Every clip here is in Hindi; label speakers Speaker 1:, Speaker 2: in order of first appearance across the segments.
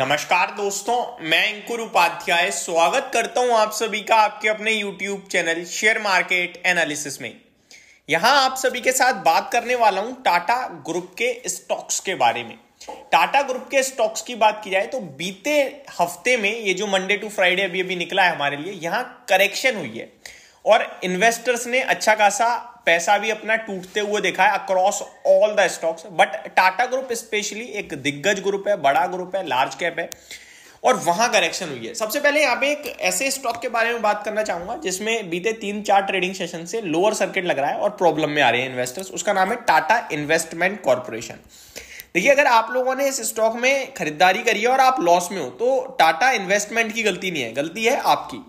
Speaker 1: नमस्कार दोस्तों मैं अंकुर उपाध्याय स्वागत करता हूं आप सभी का आपके अपने YouTube channel share market analysis में यहां आप सभी के साथ बात करने वाला हूं टाटा ग्रुप के स्टॉक्स के बारे में टाटा ग्रुप के स्टॉक्स की बात की जाए तो बीते हफ्ते में ये जो मंडे टू फ्राइडे अभी अभी निकला है हमारे लिए यहाँ करेक्शन हुई है और इन्वेस्टर्स ने अच्छा खासा पैसा भी अपना टूटते हुए देखा है across all the stocks but Tata group specially एक दिग्गज ग्रुप है बड़ा ग्रुप है लार्ज कैप है और वहां करेक्शन हुई है सबसे पहले यहाँ पे एक ऐसे स्टॉक के बारे में बात करना चाहूंगा जिसमें बीते तीन चार ट्रेडिंग सेशन से लोअर सर्किट लग रहा है और प्रॉब्लम में आ रहे हैं इन्वेस्टर्स उसका नाम है टाटा इन्वेस्टमेंट कॉरपोरेशन देखिए अगर आप लोगों ने इस स्टॉक में खरीदारी करी है और आप लॉस में हो तो टाटा इन्वेस्टमेंट की गलती नहीं है गलती है आपकी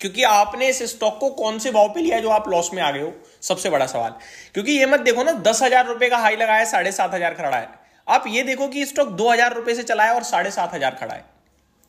Speaker 1: क्योंकि आपने इस स्टॉक को कौन से भाव पे लिया जो आप लॉस में आ गए हो सबसे बड़ा सवाल क्योंकि ये मत देखो ना दस हजार रुपए का हाई लगाया साढ़े सात हजार खड़ा है आप ये देखो कि स्टॉक दो हजार रुपए से चला है और साढ़े सात हजार खड़ा है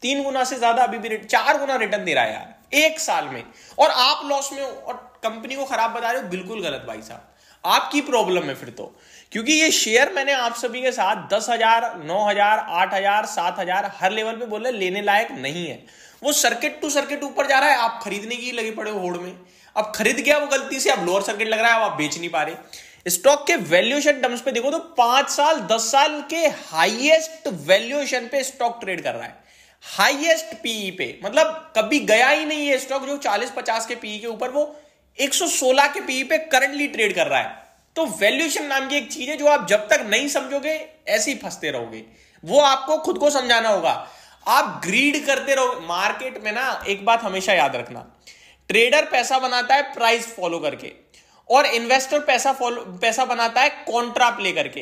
Speaker 1: तीन गुना से ज्यादा अभी भी चार गुना रिटर्न दे रहा है यार एक साल में और आप लॉस में हो और कंपनी को खराब बता रहे हो बिल्कुल गलत भाई साहब आपकी प्रॉब्लम है फिर तो क्योंकि ये शेयर मैंने आप सभी के साथ दस हजार नौ हजार आठ हजार सात हजार हर लेवल पे बोले लेने लायक नहीं है वो सर्किट टू सर्किट ऊपर जा रहा है आप खरीदने की लगे पड़े हो होड़ में अब खरीद गया वो गलती से अब लोअर सर्किट लग रहा है अब आप बेच नहीं पा रहे स्टॉक के वैल्यूएशन टर्म्स पे देखो तो पांच साल दस साल के हाइएस्ट वैल्यूएशन पे स्टॉक ट्रेड कर रहा है हाइएस्ट पीई e पे मतलब कभी गया ही नहीं है स्टॉक जो चालीस पचास के पीई e के ऊपर वो 116 के पी e पे करंटली ट्रेड कर रहा है तो वैल्यूएशन नाम की एक चीज है जो आप जब तक नहीं समझोगे ऐसे ही फंसते रहोगे वो आपको खुद को समझाना होगा आप ग्रीड करते रहो मार्केट में ना एक बात हमेशा याद रखना ट्रेडर पैसा बनाता है प्राइस फॉलो करके और इन्वेस्टर पैसा फॉलो पैसा बनाता है कॉन्ट्रा प्ले करके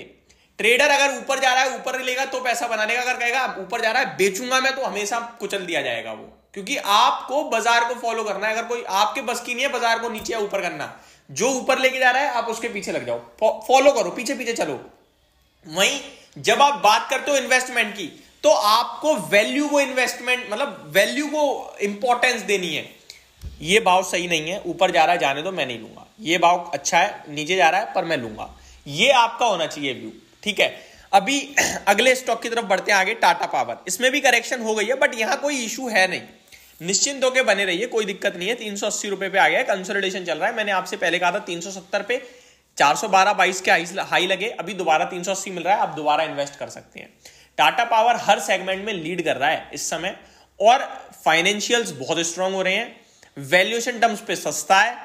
Speaker 1: ट्रेडर अगर ऊपर जा रहा है ऊपर लेगा तो पैसा बना लेगा अगर कहेगा ऊपर जा रहा है बेचूंगा मैं तो हमेशा कुचल दिया जाएगा वो क्योंकि आपको बाजार को फॉलो करना है अगर कोई आपके बस की नहीं है बाजार को नीचे या ऊपर करना जो ऊपर लेके जा रहा है आप उसके पीछे लग जाओ फॉलो करो पीछे पीछे चलो वहीं जब आप बात करते हो इन्वेस्टमेंट की तो आपको वैल्यू को इन्वेस्टमेंट मतलब वैल्यू को इंपॉर्टेंस देनी है ये भाव सही नहीं है ऊपर जा रहा है जाने दो मैं नहीं लूंगा ये भाव अच्छा है नीचे जा रहा है पर मैं लूंगा ये आपका होना चाहिए व्यू ठीक है अभी अगले स्टॉक की तरफ बढ़ते हैं आगे टाटा पावर इसमें भी करेक्शन हो गई है बट यहां कोई इशू है नहीं निश्चिंत होकर बने रहिए कोई दिक्कत नहीं है तीन सौ अस्सी रुपए पे आ गया कंसोलिडेशन चल रहा है मैंने आपसे पहले कहा था तीन सौ सत्तर पे चार सौ बारह बाईस के हाई हाई लगे अभी दोबारा तीन सौ अस्सी मिल रहा है आप दोबारा इन्वेस्ट कर सकते हैं टाटा पावर हर सेगमेंट में लीड कर रहा है इस समय और फाइनेंशियल्स बहुत स्ट्रांग हो रहे हैं वैल्यूएशन टर्म्स पे सस्ता है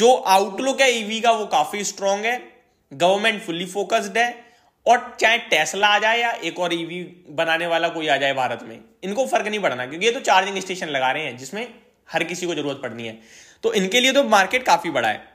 Speaker 1: जो आउटलुक है ईवी e का वो काफी स्ट्रांग है गवर्नमेंट फुल्ली फोकस्ड है और चाहे टेस्ला आ जाए या एक और ईवी e बनाने वाला कोई आ जाए भारत में इनको फर्क नहीं पड़ना क्योंकि ये तो चार्जिंग स्टेशन लगा रहे हैं जिसमें हर किसी को जरूरत पड़नी है तो इनके लिए तो मार्केट काफी बड़ा है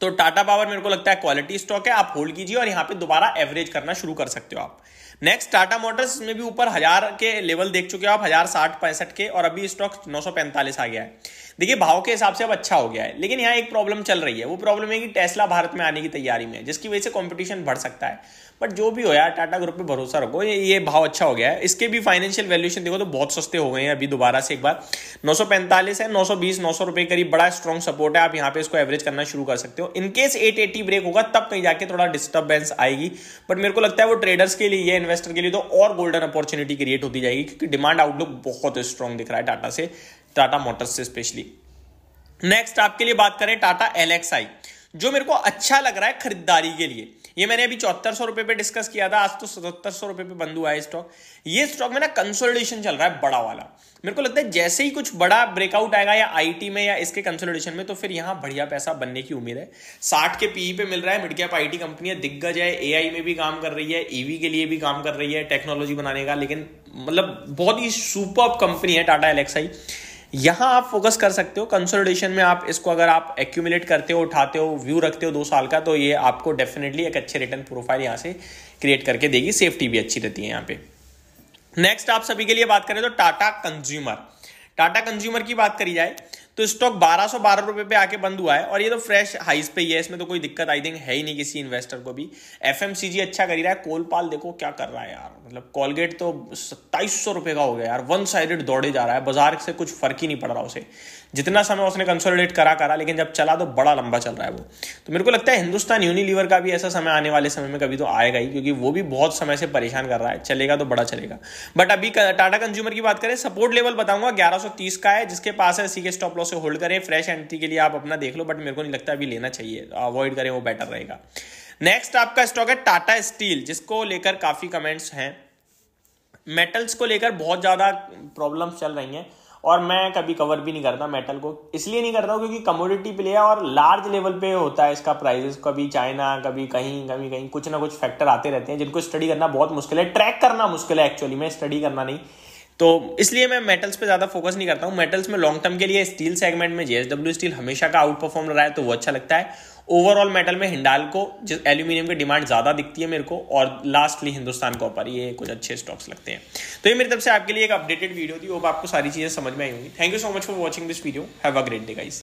Speaker 1: तो टाटा पावर मेरे को लगता है क्वालिटी स्टॉक है आप होल्ड कीजिए और यहां पे दोबारा एवरेज करना शुरू कर सकते हो आप नेक्स्ट टाटा मोटर्स में भी ऊपर हजार के लेवल देख चुके हो आप हजार साठ पैंसठ के और अभी स्टॉक नौ सौ पैंतालीस आ गया है देखिए भाव के हिसाब से अब अच्छा हो गया है लेकिन यहाँ एक प्रॉब्लम चल रही है वो प्रॉब्लम है कि टेस्ला भारत में आने की तैयारी में है जिसकी वजह से कॉम्पिटिशन बढ़ सकता है बट जो भी हो यार टाटा ग्रुप पे भरोसा रखो ये ये भाव अच्छा हो गया है इसके भी फाइनेंशियल वैल्यूशन देखो तो बहुत सस्ते हो गए हैं अभी दोबारा से एक बार 945 है 920 900 रुपए करीब बड़ा स्ट्रॉन्ग सपोर्ट है आप यहाँ पे इसको एवरेज करना शुरू कर सकते हो इनकेस 880 ब्रेक होगा तब कहीं जाके थोड़ा डिस्टर्बेंस आएगी बट मेरे को लगता है वो ट्रेडर्स के लिए इन्वेस्टर के लिए तो और गोल्डन अपॉर्चुनिटी क्रिएट होती जाएगी क्योंकि डिमांड आउटलुक बहुत स्ट्रॉन्ग दिख रहा है टाटा से टाटा मोटर्स से स्पेशली नेक्स्ट आपके लिए बात करें टाटा एलएक्सआई जो मेरे को अच्छा लग रहा है खरीदारी के लिए ये मैंने अभी चौहत्तर सौ रुपए पर डिस्कस किया था आज तो सतहत्तर सौ रुपए पर बंद हुआ है स्टॉक ये स्टॉक में ना कंसोलिडेशन चल रहा है बड़ा वाला मेरे को लगता है जैसे ही कुछ बड़ा ब्रेकआउट आएगा या आईटी में या इसके कंसोलिडेशन में तो फिर यहाँ बढ़िया पैसा बनने की उम्मीद है साठ के पीई e पे मिल रहा है मिड कैप आई कंपनियां दिग्गज है ए में भी काम कर रही है ईवी e के लिए भी काम कर रही है टेक्नोलॉजी बनाने का लेकिन मतलब बहुत ही सुपर कंपनी है टाटा एलेक्साई यहां आप फोकस कर सकते हो कंसोलिडेशन में आप इसको अगर आप एक्यूमुलेट करते हो उठाते हो व्यू रखते हो दो साल का तो ये आपको डेफिनेटली एक अच्छे रिटर्न प्रोफाइल यहां से क्रिएट करके देगी सेफ्टी भी अच्छी रहती है यहां पे नेक्स्ट आप सभी के लिए बात करें तो टाटा कंज्यूमर टाटा कंज्यूमर की बात करी जाए तो स्टॉक बारह सौ बारह रुपए पे आके बंद हुआ है और ये तो फ्रेश हाइस पे ही है इसमें तो कोई दिक्कत आई थिंक है ही नहीं किसी इन्वेस्टर को भी एफ अच्छा कर ही रहा है कोलपाल देखो क्या कर रहा है यार मतलब कोलगेट तो सत्ताईस सौ रुपए का हो गया यार वन साइडेड दौड़े जा रहा है बाजार से कुछ फर्क ही नहीं पड़ रहा उसे जितना समय उसने कंसोलिडेट करा करा लेकिन जब चला तो बड़ा लंबा चल रहा है वो तो मेरे को लगता है हिंदुस्तान यूनिलीवर का भी ऐसा समय आने वाले समय में कभी तो आएगा ही क्योंकि वो भी बहुत समय से परेशान कर रहा है चलेगा तो बड़ा चलेगा बट अभी टाटा कंज्यूमर की बात करें सपोर्ट लेवल बताऊंगा ग्यारह का है जिसके पास है सी के स्टॉप लॉस से होल्ड करें फ्रेश एंट्री के लिए आप अपना देख लो बट मेरे को नहीं लगता अभी लेना चाहिए अवॉइड करें वो बेटर रहेगा नेक्स्ट आपका स्टॉक है टाटा स्टील जिसको लेकर काफ़ी कमेंट्स हैं मेटल्स को लेकर बहुत ज़्यादा प्रॉब्लम्स चल रही हैं और मैं कभी कवर भी नहीं करता मेटल को इसलिए नहीं करता क्योंकि कमोडिटी प्ले है और लार्ज लेवल पे होता है इसका प्राइजेस कभी चाइना कभी कहीं कभी कहीं कुछ ना कुछ फैक्टर आते रहते हैं जिनको स्टडी करना बहुत मुश्किल है ट्रैक करना मुश्किल है एक्चुअली मैं स्टडी करना नहीं तो इसलिए मैं मेटल्स पे ज़्यादा फोकस नहीं करता हूँ मेटल्स में लॉन्ग टर्म के लिए स्टील सेगमेंट में जेएसडब्ल्यू स्टील हमेशा का आउट परफॉर्म रहा है तो वो अच्छा लगता है ओवरऑल मेटल में हिंडाल को जिस एल्यूमिनियम की डिमांड ज़्यादा दिखती है मेरे को और लास्टली हिंदुस्तान ऊपर ये कुछ अच्छे स्टॉक्स लगते हैं तो ये मेरी तरफ से आपके लिए एक अपडेटेड वीडियो थी वो आपको सारी चीज़ें समझ में आई होंगी thank you so much for watching this video have a great day guys